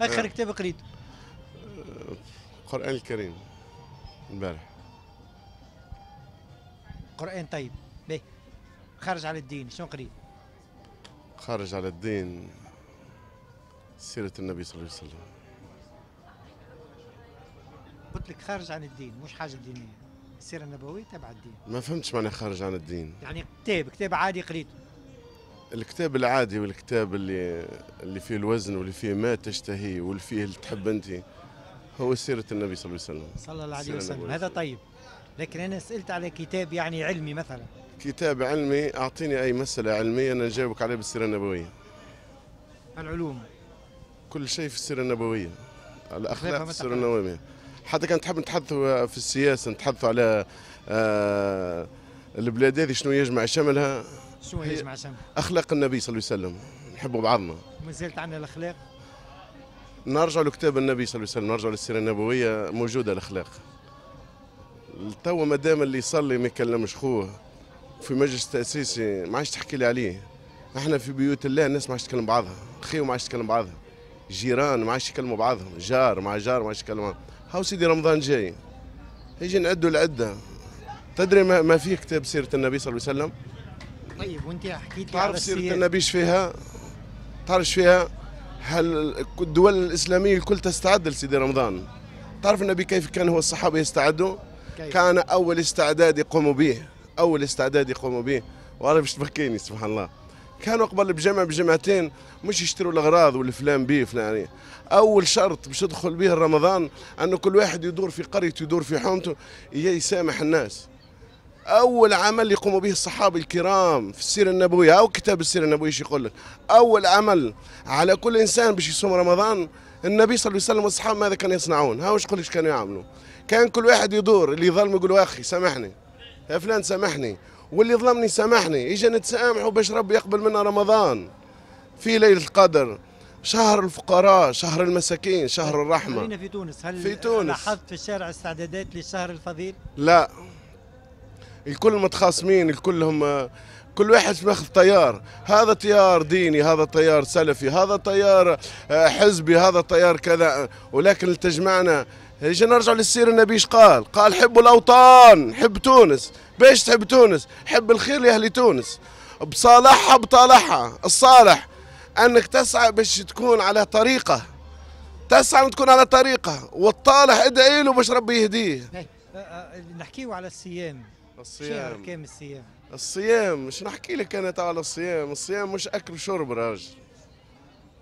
اخر كتاب قريته القران الكريم امبارح قران طيب به خارج على الدين شنو قريت خارج على الدين سيرة النبي صلى الله عليه وسلم قلت لك خارج عن الدين مش حاجة دينية السيرة النبوية تبع الدين ما فهمتش معنى خارج عن الدين يعني كتاب كتاب عادي قريته الكتاب العادي والكتاب اللي اللي فيه الوزن واللي فيه ما تشتهي واللي فيه اللي تحب انت هو سيره النبي صلى الله عليه وسلم صلى الله عليه وسلم هذا طيب لكن انا سالت على كتاب يعني علمي مثلا كتاب علمي اعطيني اي مساله علميه انا نجاوبك عليها بالسيره النبويه العلوم كل شيء في السيره النبويه الاخلاق في السيره النبويه حتى كان تحب نتحدثوا في السياسه نتحدثوا على آه البلاد هذه شنو يجمع شملها شو هي جماعة شمل؟ أخلاق النبي صلى الله عليه وسلم نحبوا بعضنا مازالت عندنا الأخلاق؟ نرجع لكتاب النبي صلى الله عليه وسلم نرجع للسيرة النبوية موجودة الأخلاق توا ما دام اللي يصلي ما يكلمش خوه في مجلس تأسيسي ما عادش تحكي لي عليه احنا في بيوت الله الناس ما عادش تكلم بعضها خيو ما عادش تكلم بعضها جيران ما عادش يكلموا بعضهم جار مع جار ما عادش يكلموا هاو سيدي رمضان جاي يجي نعدوا العده تدري ما, ما فيه كتاب سيره النبي صلى الله عليه وسلم طيب وانت حكيت تعرف سيرة النبي فيها تعرف فيها هل الدول الإسلامية الكل تستعد لسيدي رمضان تعرف النبي كيف كان هو الصحابة يستعدوا كيف. كان أول استعداد يقوموا به أول استعداد يقوموا به وأنا باش تبكيني سبحان الله كانوا قبل بجمع بجمعتين مش يشتروا الاغراض والفلان بيه فلان اول شرط باش يدخل به رمضان انه كل واحد يدور في قريته يدور في حومته يسامح الناس اول عمل يقوم به الصحابه الكرام في السيره النبويه او كتاب السيره النبويه ايش يقول لك اول عمل على كل انسان باش يصوم رمضان النبي صلى الله عليه وسلم والصحابه ماذا كانوا يصنعون ها واش لك كانوا يعملوا كان كل واحد يدور اللي ظلم يقول اخي سامحني يا فلان سامحني واللي ظلمني سامحني اجا نتسامحوا باش ربي يقبل منا رمضان في ليله القدر شهر الفقراء شهر المساكين شهر الرحمه في تونس هل في تونس لاحظت في الشارع استعدادات لشهر الفضيل لا الكل متخاصمين الكل هم كل واحد ماخذ تيار هذا تيار ديني هذا تيار سلفي هذا تيار آه، حزبي هذا تيار كذا ولكن تجمعنا اجي نرجع للسير النبي ايش قال؟ قال حبوا الاوطان، حب تونس، باش تحب تونس؟ حب الخير لاهل تونس بصالحها بطالحها، الصالح انك تسعى باش تكون على طريقه تسعى تكون على طريقه والطالح ادعي له باش ربي يهديه. آه، آه، نحكيو على الصيام الصيام كم الصيام الصيام مش نحكي لك انا تاع الصيام الصيام مش اكل وشرب راجل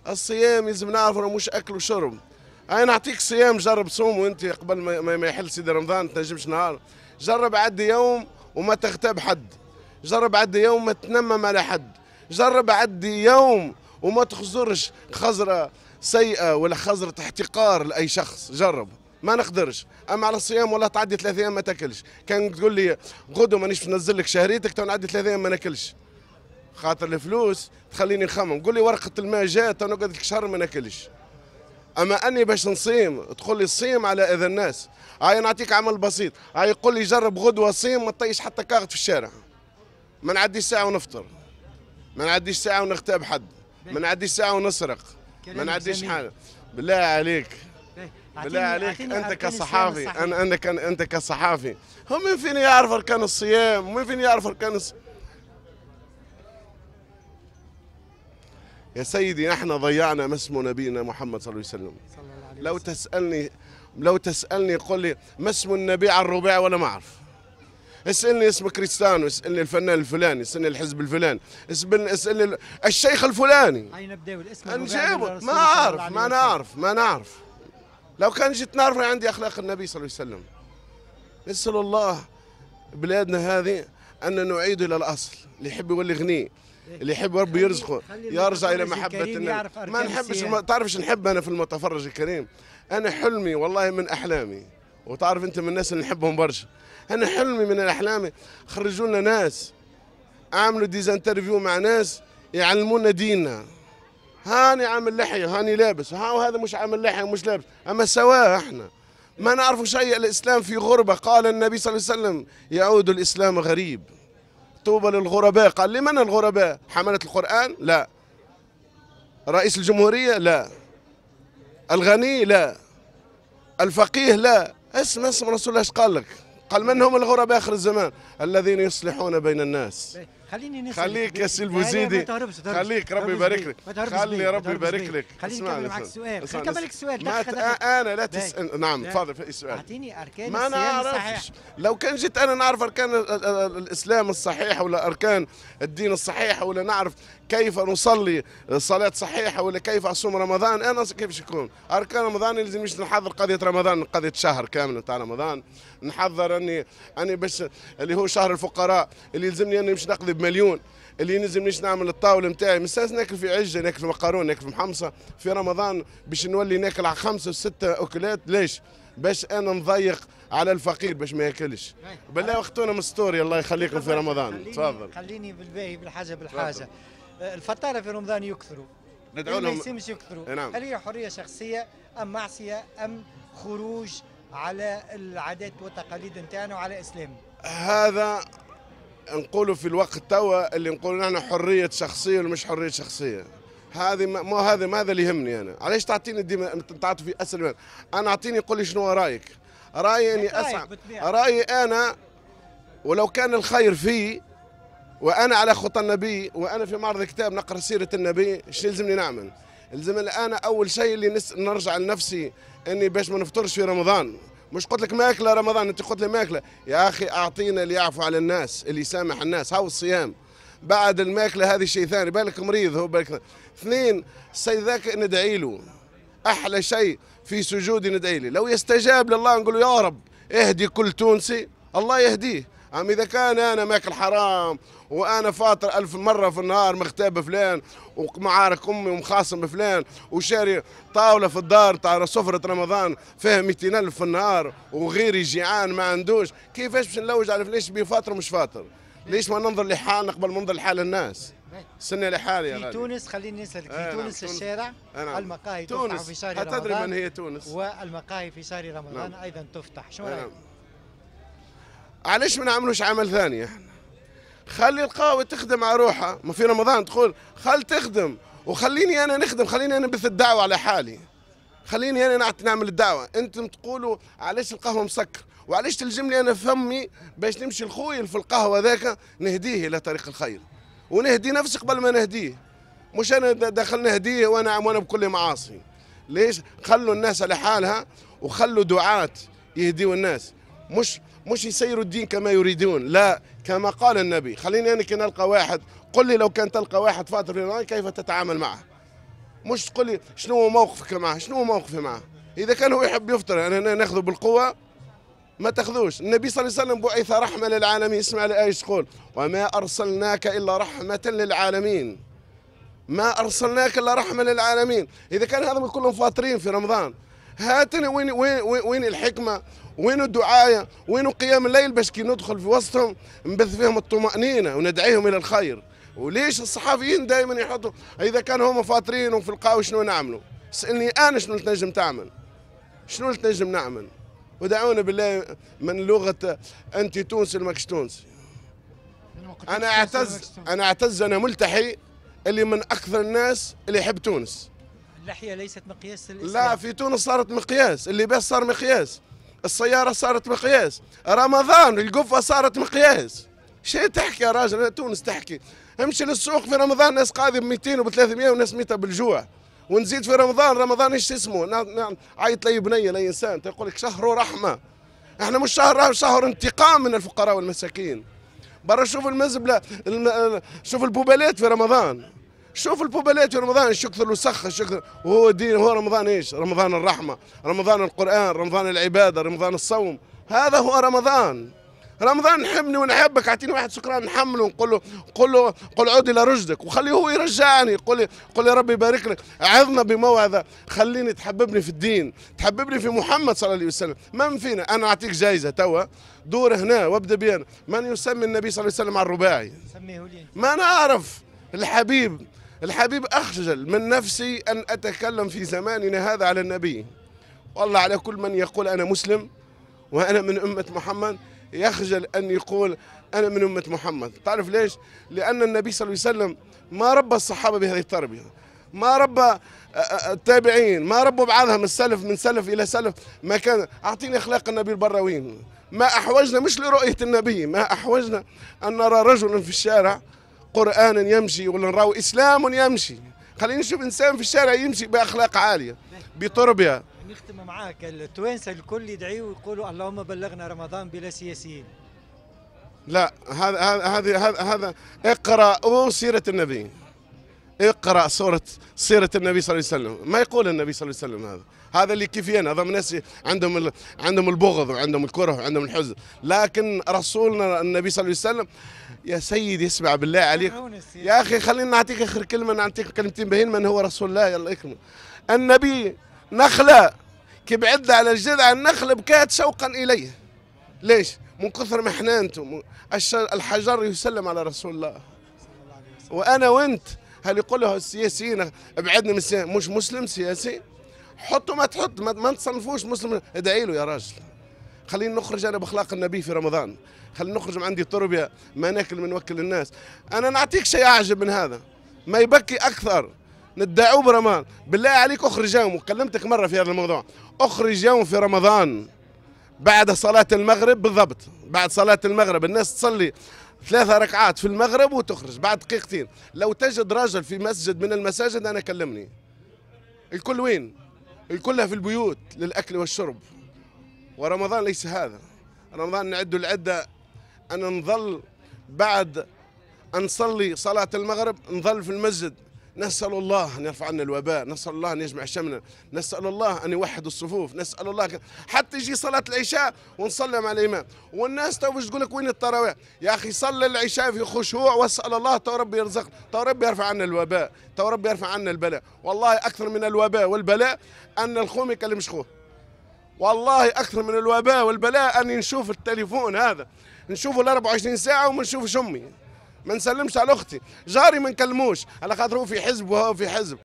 الصيام لازم نعرف انه مش اكل وشرب انا نعطيك صيام جرب صوم وانت قبل ما, ما يحل سيدي رمضان ما تنجمش نهار جرب عدي يوم وما تغتاب حد جرب عدي يوم ما تنمم على حد جرب عدي يوم وما تخزرش خزرة سيئة ولا خزرة احتقار لأي شخص جرب ما نقدرش اما على الصيام والله تعدي ثلاث ايام ما تاكلش كان تقول لي غدو مانيش ننزل لك شهريتك تو نعدي ثلاث ايام ما ناكلش خاطر الفلوس تخليني نخمم قول لي ورقه الماء جات تو نقعد لك شهر ما ناكلش اما اني باش نصيم تقول لي صيم على اذى الناس هاي نعطيك عمل بسيط هاي يقول لي جرب غدوه صيم ما تطيش حتى كاغت في الشارع ما نعديش ساعه ونفطر ما نعديش ساعه ونغتاب حد ما نعديش ساعه ونسرق ما نعديش حاجه بالله عليك إيه، بالله عليك انت كصحافي انا انك انت كصحافي هو مين فين يعرف اركان الصيام ومين فين يعرف اركان الص... يا سيدي احنا ضيعنا ما اسم نبينا محمد صلى الله عليه وسلم لو تسالني لو تسالني قل لي ما اسم النبي على الرباع ولا ما اعرف اسالني اسم كريستيانو اسالني الفنان الفلاني اسالني الحزب الفلاني اسالني اسالني الشيخ الفلاني اي نبداو الاسم ما اعرف ما نعرف ما نعرف لو كان جيت نعرف عندي اخلاق النبي صلى الله عليه وسلم نسال الله بلادنا هذه ان نعيد الى الاصل اللي يحب يولي غني اللي يحب ربي يرزقه يرجع الى محبه النبي ما نحبش الم... تعرفش نحب انا في المتفرج الكريم انا حلمي والله من احلامي وتعرف انت من الناس اللي نحبهم برشا انا حلمي من الاحلام خرجوا لنا ناس ديز ديزانترفيو مع ناس يعلمونا ديننا هاني عامل لحيه هاني لابس ها وهذا مش عامل لحيه مش لابس اما سواه احنا ما نعرف شيء الاسلام في غربه قال النبي صلى الله عليه وسلم يعود الاسلام غريب طوبى للغرباء قال لمن الغرباء حمله القران لا رئيس الجمهوريه لا الغني لا الفقيه لا اسم اسم رسول الله قال لك قال من هم الغرباء اخر الزمان الذين يصلحون بين الناس خليني نسأل خليك يا سي البوزيدي خليك ربي يبارك لك خلي ربي يبارك لك خليني نكمل معك السؤال خليني نكمل لك السؤال انا لا تسال نعم تفضل في السؤال اعطيني اركان ما نعرفش لو كان جيت انا نعرف اركان الاسلام الصحيح ولا اركان الدين الصحيح ولا نعرف كيف نصلي صلاة صحيحة ولا كيف أصوم رمضان أنا كيف يكون أركان رمضان لازم نحضر قضية رمضان قضية شهر كامل تاع رمضان نحضر أني أني باش اللي هو شهر الفقراء اللي يلزمني أني مش نقضي بمليون اللي نلزم نيش نعمل الطاوله نتاعي من ناكل في عجه ناكل في مقارون ناكل في محمصه في رمضان باش نولي ناكل على خمسه وسته اكلات ليش؟ باش انا نضيق على الفقير باش ما ياكلش بالله وقتونا مستوري الله يخليكم في رمضان تفضل خليني بالباهي بالحاجه بالحاجه أه، الفطاره في رمضان يكثروا ندعو لهم ما يسمش يكثروا نعم. هل هي حريه شخصيه ام معصيه ام خروج على العادات والتقاليد نتاعنا وعلى اسلامنا هذا نقولوا في الوقت توا اللي نقولوا نحن حريه شخصيه ولا مش حريه شخصيه هذه ما هذا ماذا اللي يهمني انا علاش تعطيني ديما تعطي في اسئله انا اعطيني قول لي شنو رايك رايي اني اسعى رايي انا ولو كان الخير في وانا على خطى النبي وانا في معرض كتاب نقرا سيره النبي شنو يلزمني نعمل؟ يلزمني انا اول شيء اللي نرجع لنفسي اني باش ما نفطرش في رمضان مش قلت لك ماكله رمضان انت قلت لي ماكله يا اخي اعطينا اللي يعفو على الناس اللي يسامح الناس هاو الصيام بعد الماكله هذه شيء ثاني بالك مريض هو بالك اثنين السيد ذاك ندعي له احلى شيء في سجودي ندعي له لو يستجاب لله نقول يا رب اهدي كل تونسي الله يهديه أما إذا كان أنا ماكل حرام وأنا فاطر ألف مرة في النهار مغتاب فلان ومعارك أمي ومخاصم فلان وشاري طاولة في الدار تاع سفرة رمضان فيها 200 ألف في النهار وغيري جيعان ما عندوش كيفاش باش نلوج على ليش بيه فاطر ومش فاطر ليش ما ننظر لحالنا قبل ما ننظر لحال الناس سنه لحالي يا في غالي. تونس خليني نسالك في آه تونس الشارع آه المقاهي تونس. تفتح في شهر رمضان تدري من هي تونس والمقاهي في شهر رمضان نعم. ايضا تفتح شو رايك؟ نعم. علاش ما نعملوش عمل ثاني احنا خلي القهوه تخدم على روحها ما في رمضان تقول خل تخدم وخليني انا نخدم خليني انا بث الدعوه على حالي خليني انا نعمل الدعوه انتم تقولوا علاش القهوه مسكر وعلاش تلجم لي انا فمي باش نمشي لخويا في القهوه ذاك نهديه الى طريق الخير ونهدي نفسي قبل ما نهديه مش انا دخل نهديه وانا وانا بكل معاصي ليش خلوا الناس على حالها وخلوا دعاه يهديوا الناس مش مش يسيروا الدين كما يريدون لا كما قال النبي خليني انا كي نلقى واحد قل لي لو كان تلقى واحد فاطر في رمضان كيف تتعامل معه مش تقول لي شنو هو موقفك معه شنو هو موقفي معه اذا كان هو يحب يفطر انا يعني ناخذه بالقوه ما تاخذوش النبي صلى الله عليه وسلم بعث رحمه للعالمين اسمع الايه تقول وما ارسلناك الا رحمه للعالمين ما ارسلناك الا رحمه للعالمين اذا كان هذا كلهم فاطرين في رمضان هاتني وين وين وين الحكمه وين الدعايه وين قيام الليل باش كي ندخل في وسطهم نبث فيهم الطمانينه وندعيهم الى الخير وليش الصحفيين دائما يحطوا اذا كانوا هما فاطرين وفي القاوي شنو نعملوا سالني انا شنو تنجم تعمل شنو تنجم نعمل ودعونا بالله من لغه انت تونسي ماكش تونسي انا اعتز انا اعتز انا ملتحي اللي من اكثر الناس اللي يحب تونس اللحية ليست مقياس لا في تونس صارت مقياس اللباس صار مقياس السيارة صارت مقياس رمضان القفة صارت مقياس شي تحكي يا راجل تونس تحكي امشي للسوق في رمضان ناس قاضي ب 200 وب 300 وناس ميتة بالجوع ونزيد في رمضان رمضان ايش اسمه عيط لي بنيه لي انسان تقول لك شهر رحمه احنا مش شهر شهر انتقام من الفقراء والمساكين برا شوف المزبله شوف البوبالات في رمضان شوف البوبلات في رمضان ايش يكثر وسخ ايش يكثر وهو دين هو رمضان ايش؟ رمضان الرحمه، رمضان القران، رمضان العباده، رمضان الصوم، هذا هو رمضان. رمضان نحبني ونحبك اعطيني واحد سكران نحمله ونقول له قل له قل عود الى رشدك وخليه هو يرجعني قل لي قل يا ربي يبارك لك عظنا بموعظه خليني تحببني في الدين تحببني في محمد صلى الله عليه وسلم من فينا انا اعطيك جايزه توا دور هنا وابدا بيان من يسمي النبي صلى الله عليه وسلم على الرباعي سميه لي ما نعرف الحبيب الحبيب أخجل من نفسي أن أتكلم في زماننا هذا على النبي والله على كل من يقول أنا مسلم وأنا من أمة محمد يخجل أن يقول أنا من أمة محمد تعرف ليش؟ لأن النبي صلى الله عليه وسلم ما ربى الصحابة بهذه التربية ما ربى آه، آه، التابعين ما ربوا بعضهم السلف من سلف إلى سلف ما كان أعطيني أخلاق النبي البراوين ما أحوجنا مش لرؤية النبي ما أحوجنا أن نرى رجلا في الشارع قرآن يمشي ولا نراو إسلام يمشي خلينا نشوف إنسان في الشارع يمشي بأخلاق عالية بتربية يعني نختم معاك التوانسة الكل يدعيوا ويقولوا اللهم بلغنا رمضان بلا سياسيين لا هذا هذا هذا اقرا سيرة النبي اقرأ سورة سيرة النبي صلى الله عليه وسلم ما يقول النبي صلى الله عليه وسلم هذا هذا اللي كيفين هذا من ناس عندهم عندهم البغض وعندهم الكره وعندهم الحزن لكن رسولنا النبي صلى الله عليه وسلم يا سيدي اسمع بالله عليك يا اخي خلينا نعطيك اخر كلمه نعطيك كلمتين بهين من هو رسول الله الله يكمل النبي نخله كي بعد على الجذع النخل بكات شوقا اليه ليش من كثر ما احنا انتم الحجر يسلم على رسول الله وانا وانت هل يقول له السياسيين ابعدنا من السياسي مش مسلم سياسي حطوا ما تحط ما تصنفوش مسلم ادعي له يا راجل خليني نخرج انا باخلاق النبي في رمضان خليني نخرج من عندي تربيه ما ناكل من وكل الناس انا نعطيك شيء اعجب من هذا ما يبكي اكثر ندعوه برمضان بالله عليك اخرج يوم وكلمتك مره في هذا الموضوع اخرج يوم في رمضان بعد صلاه المغرب بالضبط بعد صلاه المغرب الناس تصلي ثلاثة ركعات في المغرب وتخرج بعد دقيقتين لو تجد راجل في مسجد من المساجد أنا كلمني الكل وين الكل في البيوت للأكل والشرب ورمضان ليس هذا رمضان نعد العدة أن نظل بعد أن نصلي صلاة المغرب نظل في المسجد نسأل الله أن يرفع عنا الوباء نسأل الله أن يجمع شملنا نسأل الله أن يوحد الصفوف نسأل الله ك... حتى يجي صلاة العشاء ونصلي مع الإمام والناس تو تقول لك وين التراويح يا أخي صلي العشاء في خشوع واسأل الله تو ربي يرزق تو ربي يرفع عنا الوباء تو ربي يرفع عنا البلاء والله أكثر من الوباء والبلاء أن الخوم يكلم شخوه والله أكثر من الوباء والبلاء أني نشوف التليفون هذا نشوفه ال 24 ساعة وما نشوفش أمي ما نسلمش على اختي جاري ما نكلموش على خاطر هو في حزب وهو في حزب